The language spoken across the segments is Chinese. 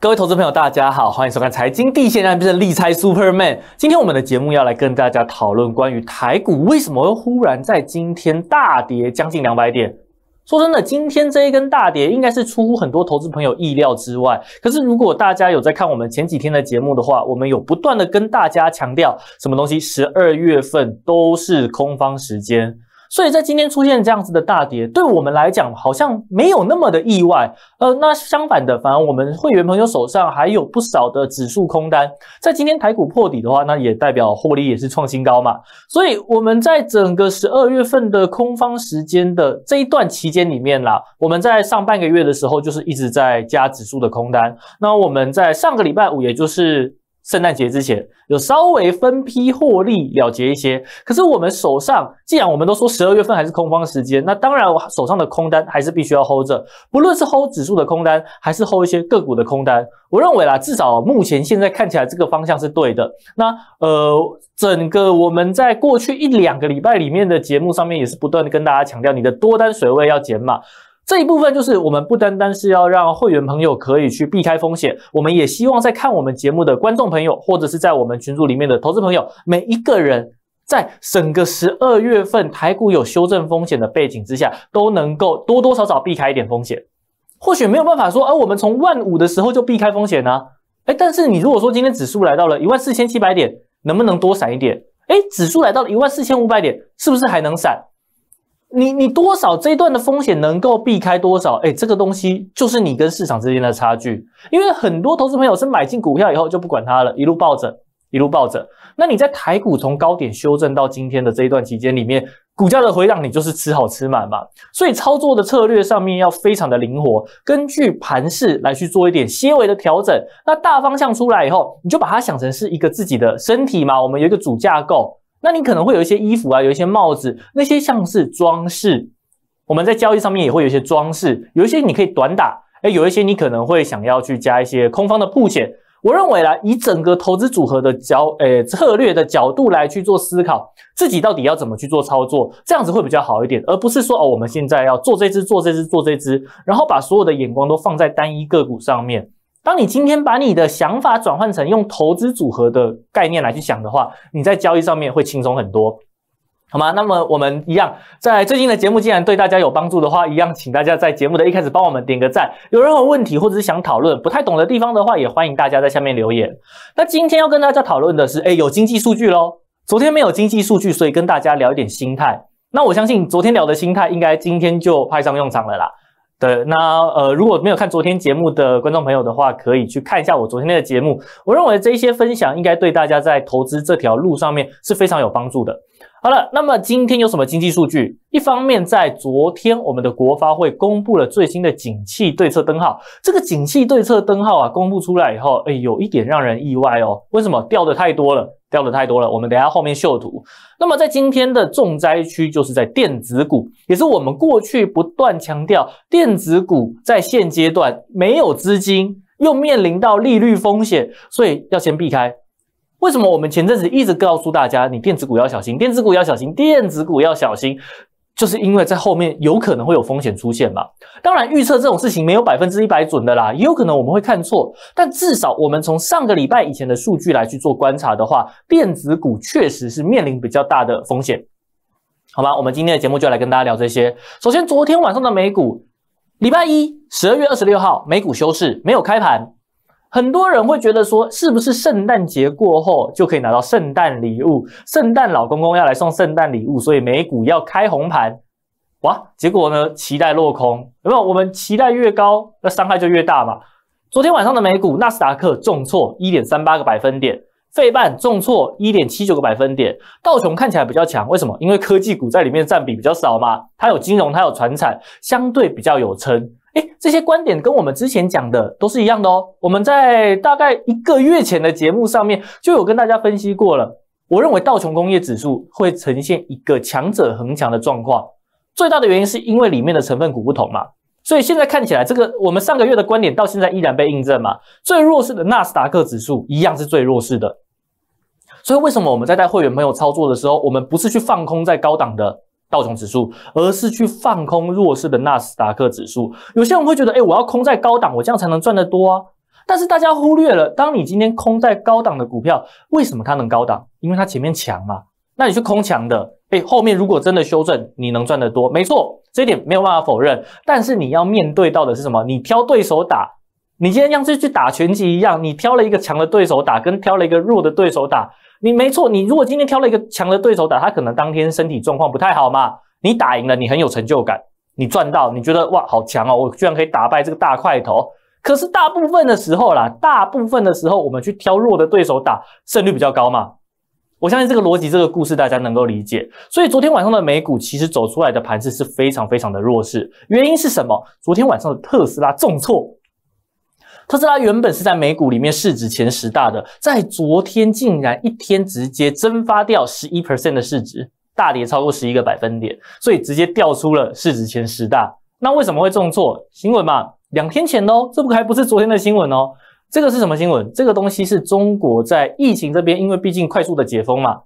各位投资朋友，大家好，欢迎收看财经地线，让别成力拆 Superman。今天我们的节目要来跟大家讨论关于台股为什么会忽然在今天大跌将近两百点。说真的，今天这一根大跌应该是出乎很多投资朋友意料之外。可是如果大家有在看我们前几天的节目的话，我们有不断的跟大家强调什么东西，十二月份都是空方时间。所以在今天出现这样子的大跌，对我们来讲好像没有那么的意外。呃，那相反的，反而我们会员朋友手上还有不少的指数空单，在今天台股破底的话，那也代表获利也是创新高嘛。所以我们在整个十二月份的空方时间的这一段期间里面啦，我们在上半个月的时候就是一直在加指数的空单。那我们在上个礼拜五，也就是圣诞节之前有稍微分批获利了结一些，可是我们手上既然我们都说十二月份还是空方时间，那当然我手上的空单还是必须要 hold 不论是 hold 指数的空单，还是 hold 一些个股的空单，我认为啦，至少目前现在看起来这个方向是对的。那呃，整个我们在过去一两个礼拜里面的节目上面也是不断的跟大家强调，你的多单水位要减码。这一部分就是我们不单单是要让会员朋友可以去避开风险，我们也希望在看我们节目的观众朋友，或者是在我们群组里面的投资朋友，每一个人在整个十二月份台股有修正风险的背景之下，都能够多多少少避开一点风险。或许没有办法说，而我们从万五的时候就避开风险呢？哎，但是你如果说今天指数来到了一万四千七百点，能不能多闪一点？哎，指数来到了一万四千五百点，是不是还能闪？你你多少这一段的风险能够避开多少？哎，这个东西就是你跟市场之间的差距。因为很多投资朋友是买进股票以后就不管它了，一路抱着，一路抱着。那你在台股从高点修正到今天的这一段期间里面，股价的回档你就是吃好吃满嘛。所以操作的策略上面要非常的灵活，根据盘势来去做一点些微的调整。那大方向出来以后，你就把它想成是一个自己的身体嘛，我们有一个主架构。那你可能会有一些衣服啊，有一些帽子，那些像是装饰，我们在交易上面也会有一些装饰，有一些你可以短打，哎，有一些你可能会想要去加一些空方的铺钱。我认为啦，以整个投资组合的角，哎，策略的角度来去做思考，自己到底要怎么去做操作，这样子会比较好一点，而不是说哦，我们现在要做这只，做这只，做这只，然后把所有的眼光都放在单一个股上面。当你今天把你的想法转换成用投资组合的概念来去想的话，你在交易上面会轻松很多，好吗？那么我们一样在最近的节目，既然对大家有帮助的话，一样请大家在节目的一开始帮我们点个赞。有任何问题或者是想讨论不太懂的地方的话，也欢迎大家在下面留言。那今天要跟大家讨论的是，哎，有经济数据喽。昨天没有经济数据，所以跟大家聊一点心态。那我相信昨天聊的心态，应该今天就派上用场了啦。对，那呃，如果没有看昨天节目的观众朋友的话，可以去看一下我昨天的节目。我认为这一些分享应该对大家在投资这条路上面是非常有帮助的。好了，那么今天有什么经济数据？一方面在昨天我们的国发会公布了最新的景气对策灯号，这个景气对策灯号啊，公布出来以后，哎，有一点让人意外哦。为什么掉的太多了？掉的太多了，我们等下后面秀图。那么在今天的重灾区就是在电子股，也是我们过去不断强调，电子股在现阶段没有资金，又面临到利率风险，所以要先避开。为什么我们前阵子一直告诉大家，你电子股要小心，电子股要小心，电子股要小心？就是因为在后面有可能会有风险出现嘛，当然预测这种事情没有百分之一百准的啦，也有可能我们会看错，但至少我们从上个礼拜以前的数据来去做观察的话，电子股确实是面临比较大的风险，好吗？我们今天的节目就来跟大家聊这些。首先，昨天晚上的美股，礼拜一，十二月二十六号，美股休市，没有开盘。很多人会觉得说，是不是圣诞节过后就可以拿到圣诞礼物？圣诞老公公要来送圣诞礼物，所以美股要开红盘，哇！结果呢，期待落空，有没有？我们期待越高，那伤害就越大嘛。昨天晚上的美股，纳斯达克重挫一点三八个百分点，费半重挫一点七九个百分点，道琼看起来比较强，为什么？因为科技股在里面占比比较少嘛，它有金融，它有船产，相对比较有撑。这些观点跟我们之前讲的都是一样的哦。我们在大概一个月前的节目上面就有跟大家分析过了。我认为道琼工业指数会呈现一个强者恒强的状况，最大的原因是因为里面的成分股不同嘛。所以现在看起来，这个我们上个月的观点到现在依然被印证嘛。最弱势的纳斯达克指数一样是最弱势的。所以为什么我们在带会员朋友操作的时候，我们不是去放空在高档的？道琼指数，而是去放空弱势的纳斯达克指数。有些人会觉得，哎，我要空在高档，我这样才能赚得多啊。但是大家忽略了，当你今天空在高档的股票，为什么它能高档？因为它前面强啊。那你去空强的，哎，后面如果真的修正，你能赚得多，没错，这一点没有办法否认。但是你要面对到的是什么？你挑对手打，你今天像是去打拳击一样，你挑了一个强的对手打，跟挑了一个弱的对手打。你没错，你如果今天挑了一个强的对手打，他可能当天身体状况不太好嘛。你打赢了，你很有成就感，你赚到，你觉得哇，好强哦，我居然可以打败这个大块头。可是大部分的时候啦，大部分的时候我们去挑弱的对手打，胜率比较高嘛。我相信这个逻辑，这个故事大家能够理解。所以昨天晚上的美股其实走出来的盘势是非常非常的弱势，原因是什么？昨天晚上的特斯拉重挫。特斯拉原本是在美股里面市值前十大，的在昨天竟然一天直接蒸发掉十一 percent 的市值，大跌超过十一个百分点，所以直接掉出了市值前十大。那为什么会重挫？新闻嘛，两天前哦，这不还不是昨天的新闻哦？这个是什么新闻？这个东西是中国在疫情这边，因为毕竟快速的解封嘛，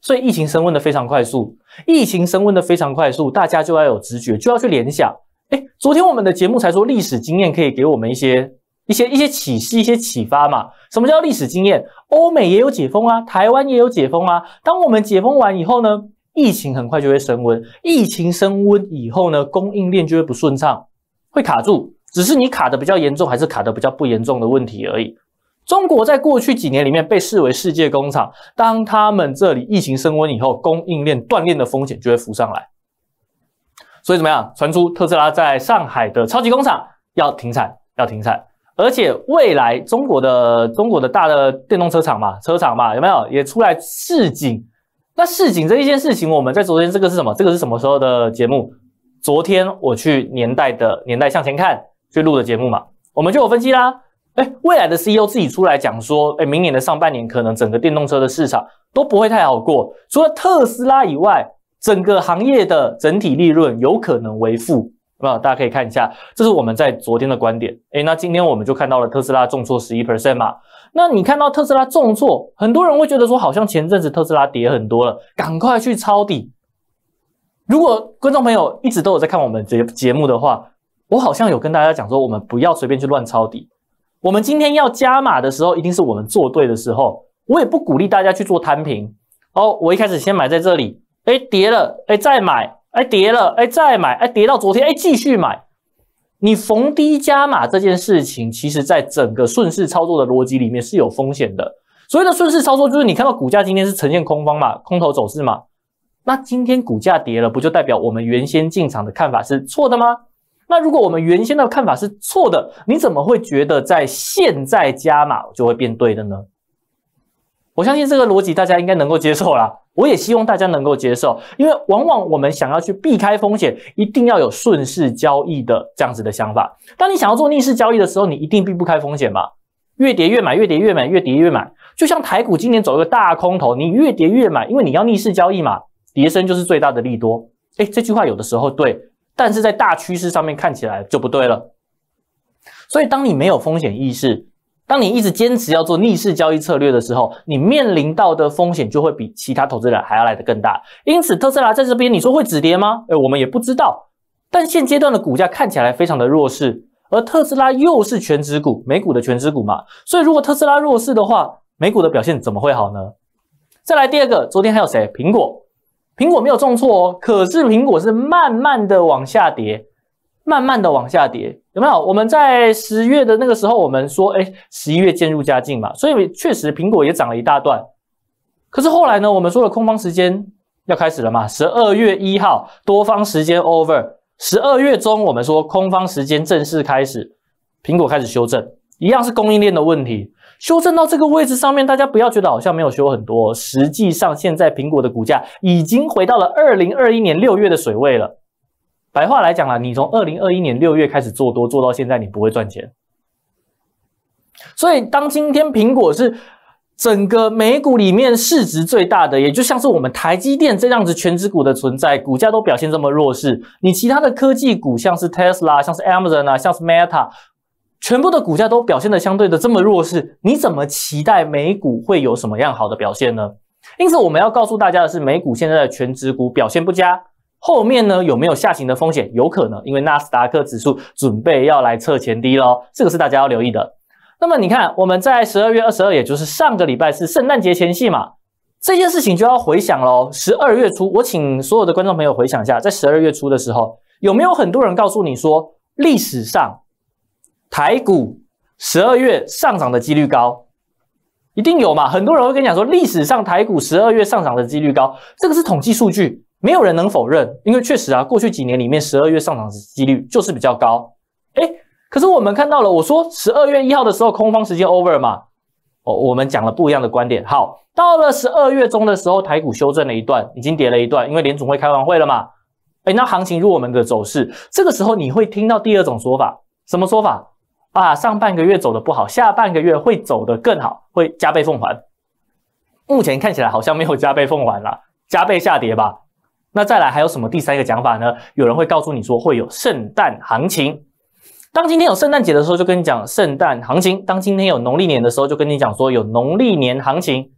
所以疫情升温的非常快速，疫情升温的非常快速，大家就要有直觉，就要去联想。哎，昨天我们的节目才说历史经验可以给我们一些。一些一些启示，一些启发嘛？什么叫历史经验？欧美也有解封啊，台湾也有解封啊。当我们解封完以后呢，疫情很快就会升温。疫情升温以后呢，供应链就会不顺畅，会卡住。只是你卡的比较严重，还是卡的比较不严重的问题而已。中国在过去几年里面被视为世界工厂，当他们这里疫情升温以后，供应链断裂的风险就会浮上来。所以怎么样？传出特斯拉在上海的超级工厂要停产，要停产。而且未来中国的中国的大的电动车厂嘛，车厂嘛，有没有也出来市井？那市井这一件事情，我们在昨天这个是什么？这个是什么时候的节目？昨天我去年代的年代向前看去录的节目嘛，我们就有分析啦。哎，未来的 CEO 自己出来讲说，哎，明年的上半年可能整个电动车的市场都不会太好过，除了特斯拉以外，整个行业的整体利润有可能为负。那大家可以看一下，这是我们在昨天的观点。哎，那今天我们就看到了特斯拉重挫十一 percent 嘛。那你看到特斯拉重挫，很多人会觉得说，好像前阵子特斯拉跌很多了，赶快去抄底。如果观众朋友一直都有在看我们节节目的话，我好像有跟大家讲说，我们不要随便去乱抄底。我们今天要加码的时候，一定是我们做对的时候。我也不鼓励大家去做摊平。哦，我一开始先买在这里，哎，跌了，哎，再买。哎，跌了，哎，再买，哎，跌到昨天，哎，继续买。你逢低加码这件事情，其实在整个顺势操作的逻辑里面是有风险的。所谓的顺势操作，就是你看到股价今天是呈现空方嘛，空头走势嘛，那今天股价跌了，不就代表我们原先进场的看法是错的吗？那如果我们原先的看法是错的，你怎么会觉得在现在加码就会变对的呢？我相信这个逻辑大家应该能够接受啦，我也希望大家能够接受，因为往往我们想要去避开风险，一定要有顺势交易的这样子的想法。当你想要做逆势交易的时候，你一定避不开风险嘛？越跌越买，越跌越买，越跌越买，就像台股今年走一个大空头，你越跌越买，因为你要逆势交易嘛，跌升就是最大的利多。哎，这句话有的时候对，但是在大趋势上面看起来就不对了。所以当你没有风险意识，当你一直坚持要做逆势交易策略的时候，你面临到的风险就会比其他投资人还要来得更大。因此，特斯拉在这边，你说会止跌吗？哎，我们也不知道。但现阶段的股价看起来非常的弱势，而特斯拉又是全职股，美股的全职股嘛，所以如果特斯拉弱势的话，美股的表现怎么会好呢？再来第二个，昨天还有谁？苹果，苹果没有重挫哦，可是苹果是慢慢的往下跌。慢慢的往下跌，有没有？我们在十月的那个时候，我们说，哎，十一月渐入佳境嘛，所以确实苹果也涨了一大段。可是后来呢，我们说的空方时间要开始了嘛，十二月一号多方时间 over，十二月中我们说空方时间正式开始，苹果开始修正，一样是供应链的问题，修正到这个位置上面，大家不要觉得好像没有修很多，实际上现在苹果的股价已经回到了二零二一年六月的水位了。白话来讲了，你从二零二一年六月开始做多做到现在，你不会赚钱。所以当今天苹果是整个美股里面市值最大的，也就像是我们台积电这样子全职股的存在，股价都表现这么弱势。你其他的科技股，像是 Tesla、像是 Amazon 啊、像是 Meta，全部的股价都表现的相对的这么弱势，你怎么期待美股会有什么样好的表现呢？因此我们要告诉大家的是，美股现在的全职股表现不佳。后面呢有没有下行的风险？有可能，因为纳斯达克指数准备要来测前低咯，这个是大家要留意的。那么你看，我们在十二月二十二，也就是上个礼拜是圣诞节前夕嘛，这件事情就要回想喽。十二月初，我请所有的观众朋友回想一下，在十二月初的时候，有没有很多人告诉你说，历史上台股十二月上涨的几率高？一定有嘛，很多人会跟你讲说，历史上台股十二月上涨的几率高，这个是统计数据。没有人能否认，因为确实啊，过去几年里面，十二月上涨的几率就是比较高。哎，可是我们看到了，我说十二月一号的时候，空方时间 over 嘛，哦，我们讲了不一样的观点。好，到了十二月中的时候，台股修正了一段，已经跌了一段，因为联总会开完会了嘛。哎，那行情入们的走势，这个时候你会听到第二种说法，什么说法？啊，上半个月走的不好，下半个月会走的更好，会加倍奉还。目前看起来好像没有加倍奉还了，加倍下跌吧。那再来还有什么第三个讲法呢？有人会告诉你说会有圣诞行情，当今天有圣诞节的时候，就跟你讲圣诞行情；当今天有农历年的时候，就跟你讲说有农历年行情。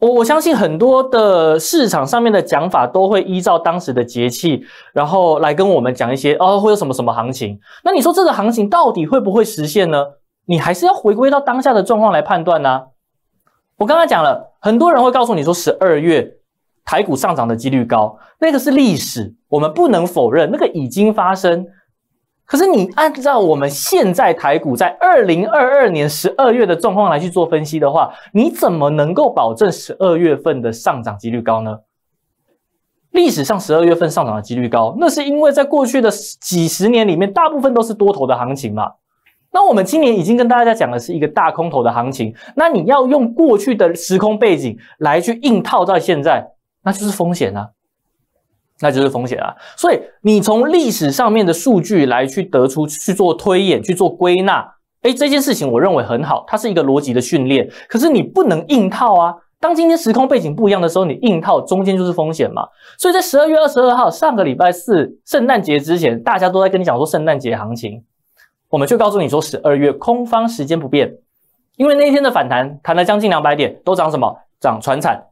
我我相信很多的市场上面的讲法都会依照当时的节气，然后来跟我们讲一些哦，会有什么什么行情。那你说这个行情到底会不会实现呢？你还是要回归到当下的状况来判断呢。我刚刚讲了，很多人会告诉你说十二月。台股上涨的几率高，那个是历史，我们不能否认，那个已经发生。可是你按照我们现在台股在二零二二年十二月的状况来去做分析的话，你怎么能够保证十二月份的上涨几率高呢？历史上十二月份上涨的几率高，那是因为在过去的几十年里面，大部分都是多头的行情嘛。那我们今年已经跟大家讲的是一个大空头的行情，那你要用过去的时空背景来去硬套到现在。那就是风险啊，那就是风险啊。所以你从历史上面的数据来去得出、去做推演、去做归纳，哎，这件事情我认为很好，它是一个逻辑的训练。可是你不能硬套啊。当今天时空背景不一样的时候，你硬套中间就是风险嘛。所以在十二月二十二号上个礼拜四，圣诞节之前，大家都在跟你讲说圣诞节行情，我们却告诉你说十二月空方时间不变，因为那一天的反弹弹了将近两百点，都涨什么？涨船产，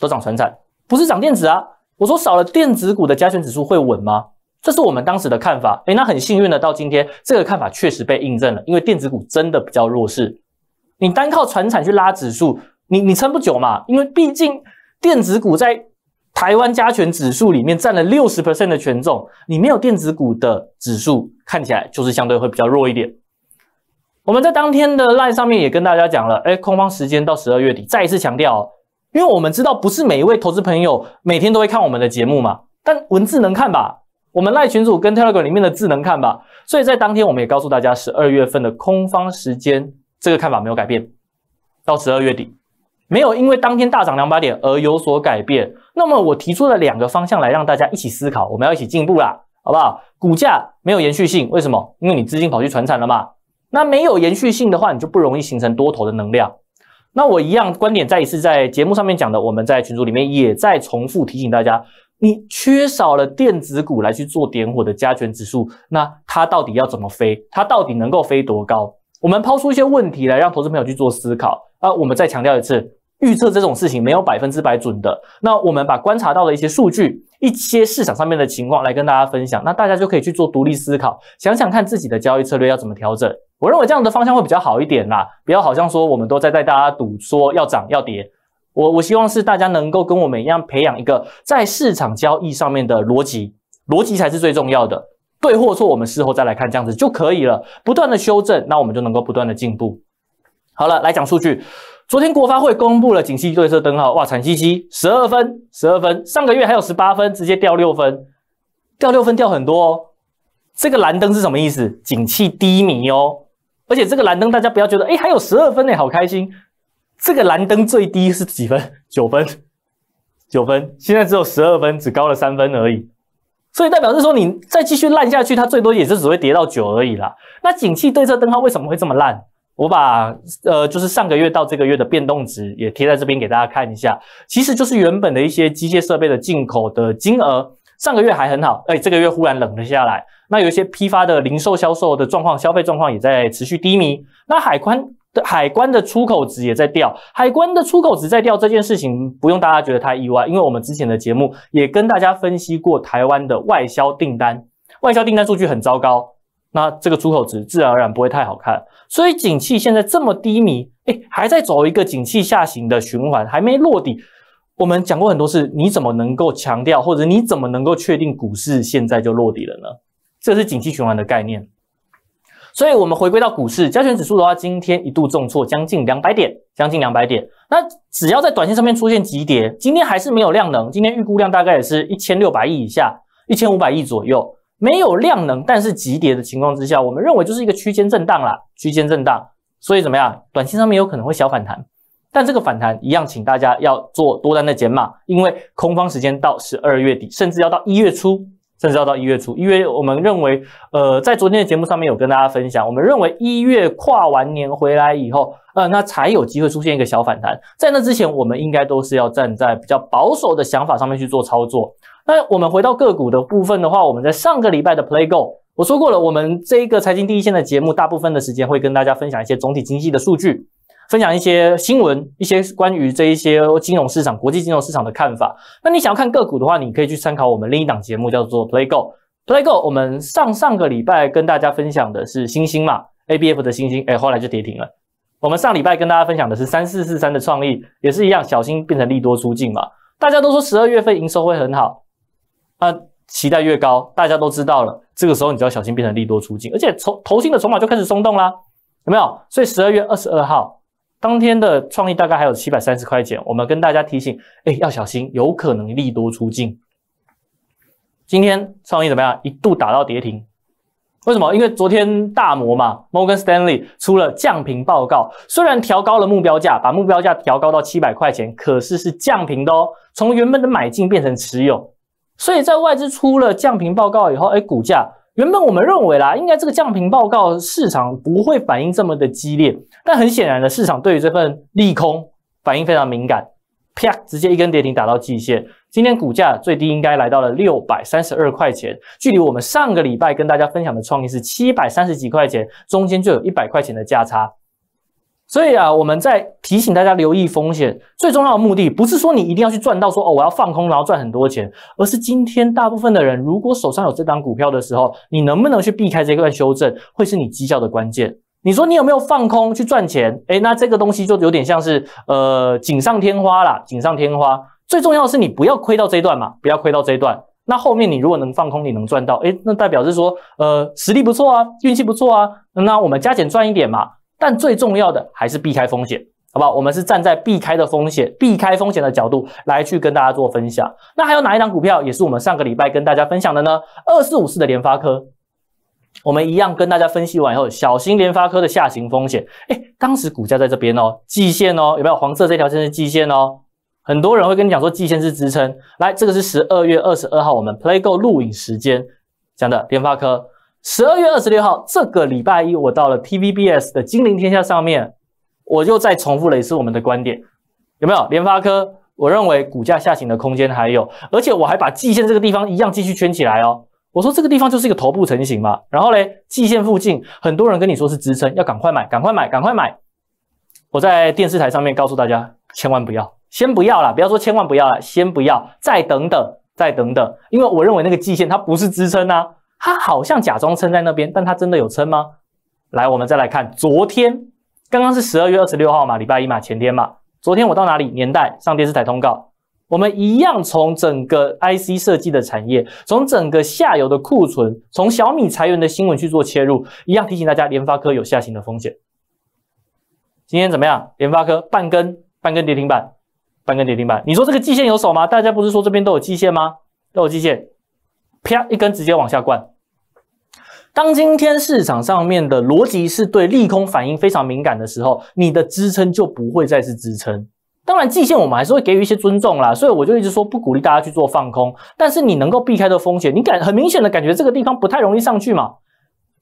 都涨船产。不是涨电子啊！我说少了电子股的加权指数会稳吗？这是我们当时的看法。哎，那很幸运的，到今天这个看法确实被印证了，因为电子股真的比较弱势。你单靠船产去拉指数，你你撑不久嘛？因为毕竟电子股在台湾加权指数里面占了六十 percent 的权重，你没有电子股的指数看起来就是相对会比较弱一点。我们在当天的 l i n e 上面也跟大家讲了，哎，空方时间到十二月底，再一次强调。因为我们知道不是每一位投资朋友每天都会看我们的节目嘛，但文字能看吧？我们赖群组跟 Telegram 里面的字能看吧？所以在当天我们也告诉大家，十二月份的空方时间这个看法没有改变，到十二月底没有因为当天大涨两百点而有所改变。那么我提出了两个方向来让大家一起思考，我们要一起进步啦，好不好？股价没有延续性，为什么？因为你资金跑去传产了嘛。那没有延续性的话，你就不容易形成多头的能量。那我一样观点再一次在节目上面讲的，我们在群组里面也在重复提醒大家，你缺少了电子股来去做点火的加权指数，那它到底要怎么飞？它到底能够飞多高？我们抛出一些问题来让投资朋友去做思考。啊，我们再强调一次，预测这种事情没有百分之百准的。那我们把观察到的一些数据、一些市场上面的情况来跟大家分享，那大家就可以去做独立思考，想想看自己的交易策略要怎么调整。我认为这样的方向会比较好一点啦，不要好像说我们都在带大家赌说要涨要跌，我我希望是大家能够跟我们一样培养一个在市场交易上面的逻辑，逻辑才是最重要的，对或错我们事后再来看这样子就可以了，不断的修正，那我们就能够不断的进步。好了，来讲数据，昨天国发会公布了景气对策灯号，哇，惨兮兮，十二分，十二分，上个月还有十八分，直接掉六分，掉六分掉很多哦，这个蓝灯是什么意思？景气低迷哦。而且这个蓝灯，大家不要觉得，哎，还有十二分哎，好开心。这个蓝灯最低是几分？九分，九分。现在只有十二分，只高了三分而已。所以代表是说，你再继续烂下去，它最多也是只会跌到九而已啦。那景气对策灯号为什么会这么烂？我把呃，就是上个月到这个月的变动值也贴在这边给大家看一下。其实就是原本的一些机械设备的进口的金额。上个月还很好，哎，这个月忽然冷了下来。那有一些批发的、零售销售的状况，消费状况也在持续低迷。那海关的海关的出口值也在掉，海关的出口值在掉这件事情，不用大家觉得太意外，因为我们之前的节目也跟大家分析过台湾的外销订单，外销订单数据很糟糕，那这个出口值自然而然不会太好看。所以景气现在这么低迷，哎，还在走一个景气下行的循环，还没落底。我们讲过很多次，你怎么能够强调或者你怎么能够确定股市现在就落底了呢？这是景气循环的概念。所以，我们回归到股市，加权指数的话，今天一度重挫将近两百点，将近两百点。那只要在短线上面出现急跌，今天还是没有量能，今天预估量大概也是一千六百亿以下，一千五百亿左右，没有量能，但是急跌的情况之下，我们认为就是一个区间震荡啦，区间震荡。所以怎么样，短线上面有可能会小反弹。但这个反弹一样，请大家要做多单的减码，因为空方时间到十二月底，甚至要到一月初，甚至要到一月初。因为我们认为，呃，在昨天的节目上面有跟大家分享，我们认为一月跨完年回来以后，呃，那才有机会出现一个小反弹。在那之前，我们应该都是要站在比较保守的想法上面去做操作。那我们回到个股的部分的话，我们在上个礼拜的 Play Go 我说过了，我们这一个财经第一线的节目，大部分的时间会跟大家分享一些总体经济的数据。分享一些新闻，一些关于这一些金融市场、国际金融市场的看法。那你想要看个股的话，你可以去参考我们另一档节目，叫做 Play Go。Play Go，我们上上个礼拜跟大家分享的是星星嘛，ABF 的星星，哎，后来就跌停了。我们上礼拜跟大家分享的是三四四三的创意，也是一样，小心变成利多出尽嘛。大家都说十二月份营收会很好，啊，期待越高，大家都知道了，这个时候你就要小心变成利多出尽，而且从头新的筹码就开始松动啦，有没有？所以十二月二十二号。当天的创意大概还有七百三十块钱，我们跟大家提醒，哎，要小心，有可能利多出尽。今天创意怎么样？一度打到跌停，为什么？因为昨天大摩嘛，摩根斯坦利出了降频报告，虽然调高了目标价，把目标价调高到七百块钱，可是是降频的哦，从原本的买进变成持有，所以在外资出了降频报告以后，哎，股价。原本我们认为啦，应该这个降频报告市场不会反应这么的激烈，但很显然的，市场对于这份利空反应非常敏感，啪，直接一根跌停打到极限。今天股价最低应该来到了六百三十二块钱，距离我们上个礼拜跟大家分享的创意是七百三十几块钱，中间就有一百块钱的价差。所以啊，我们在提醒大家留意风险，最重要的目的不是说你一定要去赚到，说哦，我要放空然后赚很多钱，而是今天大部分的人如果手上有这张股票的时候，你能不能去避开这段修正，会是你绩效的关键。你说你有没有放空去赚钱？哎，那这个东西就有点像是呃锦上添花啦，锦上添花。最重要的是你不要亏到这段嘛，不要亏到这段。那后面你如果能放空，你能赚到，哎，那代表是说呃实力不错啊，运气不错啊。那我们加减赚一点嘛。但最重要的还是避开风险，好不好？我们是站在避开的风险、避开风险的角度来去跟大家做分享。那还有哪一档股票也是我们上个礼拜跟大家分享的呢？二四五四的联发科，我们一样跟大家分析完以后，小心联发科的下行风险。哎，当时股价在这边哦，季线哦，有没有黄色这条线是季线哦？很多人会跟你讲说季线是支撑，来，这个是十二月二十二号我们 PlayGo 录影时间讲的联发科。十二月二十六号这个礼拜一，我到了 TVBS 的《精灵天下》上面，我就再重复了一次我们的观点，有没有？联发科，我认为股价下行的空间还有，而且我还把季线这个地方一样继续圈起来哦。我说这个地方就是一个头部成型嘛。然后呢，季线附近很多人跟你说是支撑，要赶快买，赶快买，赶快买。我在电视台上面告诉大家，千万不要，先不要啦，不要说千万不要啦，先不要，再等等，再等等，因为我认为那个季线它不是支撑啊。他好像假装撑在那边，但他真的有撑吗？来，我们再来看昨天，刚刚是十二月二十六号嘛，礼拜一嘛，前天嘛。昨天我到哪里年代上电视台通告？我们一样从整个 IC 设计的产业，从整个下游的库存，从小米裁员的新闻去做切入，一样提醒大家，联发科有下行的风险。今天怎么样？联发科半根，半根跌停板，半根跌停板。你说这个季线有手吗？大家不是说这边都有季线吗？都有季线。啪！一根直接往下灌。当今天市场上面的逻辑是对利空反应非常敏感的时候，你的支撑就不会再是支撑。当然，季线我们还是会给予一些尊重啦。所以我就一直说不鼓励大家去做放空。但是你能够避开的风险，你感很明显的感觉这个地方不太容易上去嘛。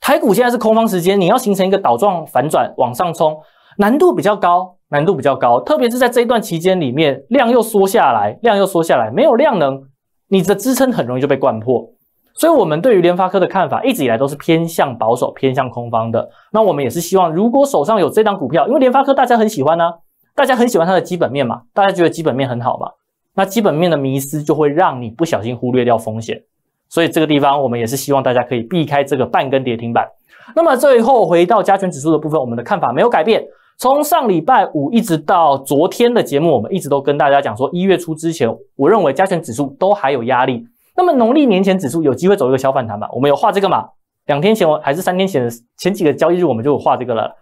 台股现在是空方时间，你要形成一个倒状反转往上冲，难度比较高，难度比较高。特别是在这一段期间里面，量又缩下来，量又缩下来，没有量能，你的支撑很容易就被灌破。所以我们对于联发科的看法一直以来都是偏向保守、偏向空方的。那我们也是希望，如果手上有这档股票，因为联发科大家很喜欢呢，大家很喜欢它的基本面嘛，大家觉得基本面很好嘛。那基本面的迷失就会让你不小心忽略掉风险，所以这个地方我们也是希望大家可以避开这个半根跌停板。那么最后回到加权指数的部分，我们的看法没有改变，从上礼拜五一直到昨天的节目，我们一直都跟大家讲说，一月初之前，我认为加权指数都还有压力。那么农历年前指数有机会走一个小反弹吧？我们有画这个嘛？两天前我还是三天前前几个交易日我们就有画这个了。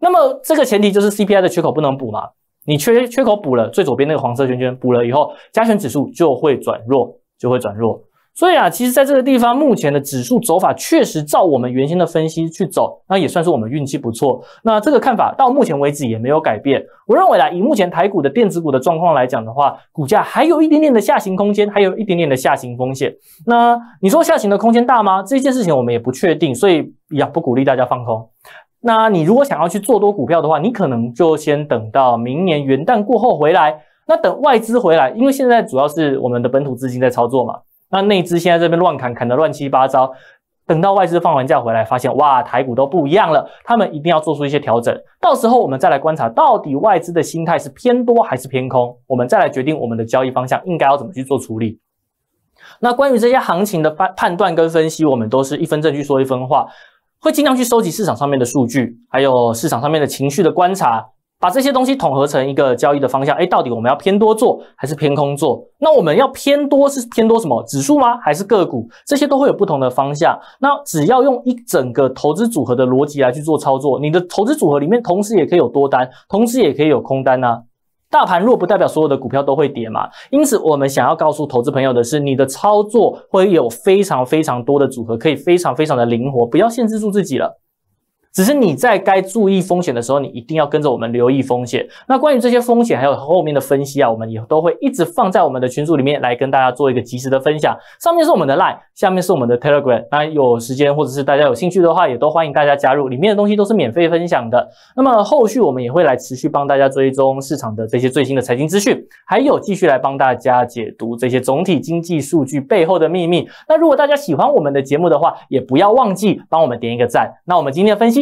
那么这个前提就是 CPI 的缺口不能补嘛？你缺缺口补了，最左边那个黄色圈圈补了以后，加权指数就会转弱，就会转弱。所以啊，其实在这个地方，目前的指数走法确实照我们原先的分析去走，那也算是我们运气不错。那这个看法到目前为止也没有改变。我认为啊，以目前台股的电子股的状况来讲的话，股价还有一点点的下行空间，还有一点点的下行风险。那你说下行的空间大吗？这件事情我们也不确定，所以也不鼓励大家放空。那你如果想要去做多股票的话，你可能就先等到明年元旦过后回来，那等外资回来，因为现在主要是我们的本土资金在操作嘛。那内资现在这边乱砍砍得乱七八糟，等到外资放完假回来，发现哇，台股都不一样了，他们一定要做出一些调整。到时候我们再来观察，到底外资的心态是偏多还是偏空，我们再来决定我们的交易方向应该要怎么去做处理。那关于这些行情的判判断跟分析，我们都是一分证据说一分话，会尽量去收集市场上面的数据，还有市场上面的情绪的观察。把这些东西统合成一个交易的方向，哎，到底我们要偏多做还是偏空做？那我们要偏多是偏多什么指数吗？还是个股？这些都会有不同的方向。那只要用一整个投资组合的逻辑来去做操作，你的投资组合里面同时也可以有多单，同时也可以有空单呢。大盘若不代表所有的股票都会跌嘛，因此我们想要告诉投资朋友的是，你的操作会有非常非常多的组合可以非常非常的灵活，不要限制住自己了。只是你在该注意风险的时候，你一定要跟着我们留意风险。那关于这些风险还有后面的分析啊，我们也都会一直放在我们的群组里面来跟大家做一个及时的分享。上面是我们的 Line，下面是我们的 Telegram。那有时间或者是大家有兴趣的话，也都欢迎大家加入，里面的东西都是免费分享的。那么后续我们也会来持续帮大家追踪市场的这些最新的财经资讯，还有继续来帮大家解读这些总体经济数据背后的秘密。那如果大家喜欢我们的节目的话，也不要忘记帮我们点一个赞。那我们今天的分析。